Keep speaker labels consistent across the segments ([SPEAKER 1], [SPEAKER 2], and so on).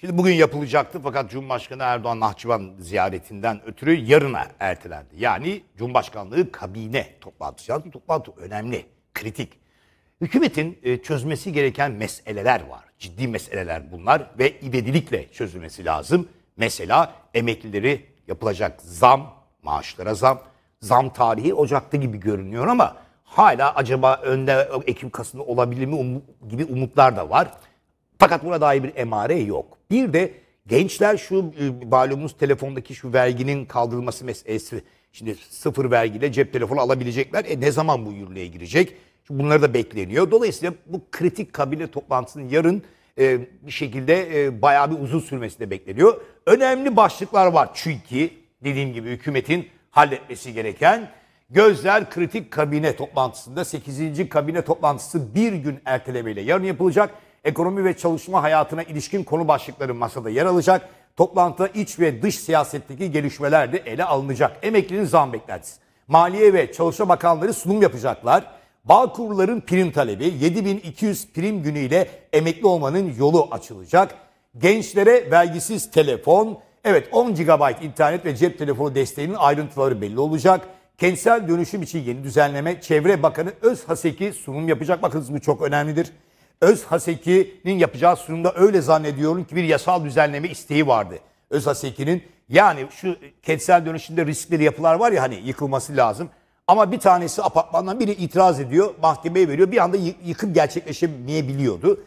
[SPEAKER 1] Şimdi bugün yapılacaktı fakat Cumhurbaşkanı Erdoğan Nahçıvan ziyaretinden ötürü yarına er, ertelendi. Yani Cumhurbaşkanlığı kabine toplantısı. Yani toplantı önemli, kritik. Hükümetin e, çözmesi gereken meseleler var. Ciddi meseleler bunlar ve ivedilikle çözülmesi lazım. Mesela emeklileri yapılacak zam, maaşlara zam. Zam tarihi Ocak'ta gibi görünüyor ama hala acaba önde Ekim Kasım'da olabilir mi um, gibi umutlar da var. Fakat buna dair bir emare yok. Bir de gençler şu e, malumunuz telefondaki şu verginin kaldırılması meselesi. Şimdi sıfır vergiyle cep telefonu alabilecekler. E ne zaman bu yürürlüğe girecek? Bunları da bekleniyor. Dolayısıyla bu kritik kabine toplantısının yarın e, bir şekilde e, bayağı bir uzun sürmesi de bekleniyor. Önemli başlıklar var çünkü dediğim gibi hükümetin halletmesi gereken gözler kritik kabine toplantısında 8. kabine toplantısı bir gün ertelemeyle yarın yapılacak ekonomi ve çalışma hayatına ilişkin konu başlıkları masada yer alacak. Toplantıda iç ve dış siyasetteki gelişmeler de ele alınacak. Emeklinin zam beklentisi. Maliye ve Çalışma Bakanları sunum yapacaklar. Bağkurların prim talebi 7200 prim günüyle emekli olmanın yolu açılacak. Gençlere vergisiz telefon, evet 10 GB internet ve cep telefonu desteğinin ayrıntıları belli olacak. Kentsel dönüşüm için yeni düzenleme Çevre Bakanı Öz Haseki sunum yapacak. Bakınız bu çok önemlidir. Öz Haseki'nin yapacağı sunumda öyle zannediyorum ki bir yasal düzenleme isteği vardı. Öz Haseki'nin yani şu kentsel dönüşümde riskli yapılar var ya hani yıkılması lazım. Ama bir tanesi apartmandan biri itiraz ediyor, mahkemeye veriyor. Bir anda yıkım gerçekleşemeyebiliyordu.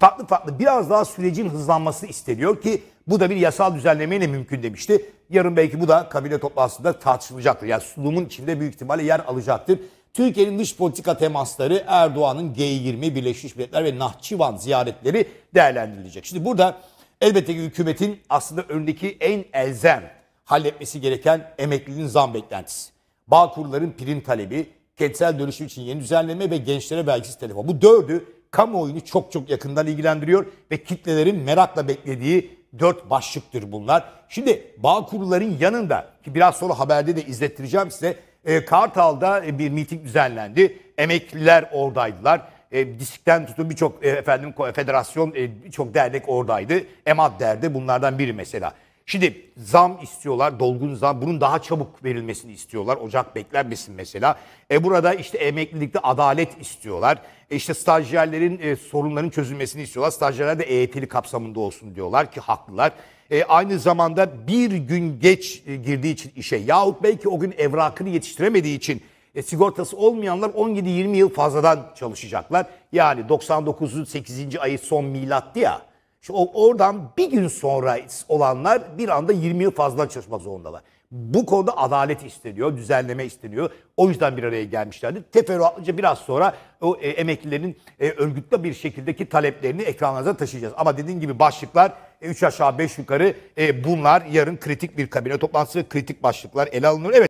[SPEAKER 1] Farklı farklı biraz daha sürecin hızlanması isteniyor ki bu da bir yasal düzenlemeyle mümkün demişti. Yarın belki bu da kabine toplantısında tartışılacaktır. Yani sunumun içinde büyük ihtimalle yer alacaktır. Türkiye'nin dış politika temasları Erdoğan'ın G20, Birleşmiş Milletler ve Nahçıvan ziyaretleri değerlendirilecek. Şimdi burada elbette ki hükümetin aslında önündeki en elzem halletmesi gereken emekliliğin zam beklentisi. Bağkurların prim talebi, kentsel dönüşüm için yeni düzenleme ve gençlere vergisiz telefon. Bu dördü kamuoyunu çok çok yakından ilgilendiriyor ve kitlelerin merakla beklediği dört başlıktır bunlar. Şimdi Bağkurların yanında ki biraz sonra haberde de izlettireceğim size e, Kartal'da e, bir miting düzenlendi. Emekliler oradaydılar. E, diskten tutun birçok e, efendim federasyon e, birçok dernek oradaydı. EMAD derdi bunlardan biri mesela. Şimdi zam istiyorlar, dolgun zam. Bunun daha çabuk verilmesini istiyorlar. Ocak beklenmesin mesela. E burada işte emeklilikte adalet istiyorlar. E işte stajyerlerin e, sorunların çözülmesini istiyorlar. Stajyerler de EYT'li kapsamında olsun diyorlar ki haklılar e, aynı zamanda bir gün geç e, girdiği için işe yahut belki o gün evrakını yetiştiremediği için e, sigortası olmayanlar 17-20 yıl fazladan çalışacaklar. Yani 99'un 8. ayı son milattı ya. İşte o, oradan bir gün sonra olanlar bir anda 20 yıl fazladan çalışmak zorundalar. Bu konuda adalet isteniyor, düzenleme isteniyor. O yüzden bir araya gelmişlerdi. Teferruatlıca biraz sonra o e, emeklilerin e, örgütlü bir şekildeki taleplerini ekranlarınıza taşıyacağız. Ama dediğim gibi başlıklar e, üç aşağı beş yukarı e, bunlar yarın kritik bir kabine toplantısı, kritik başlıklar ele alınır. Evet.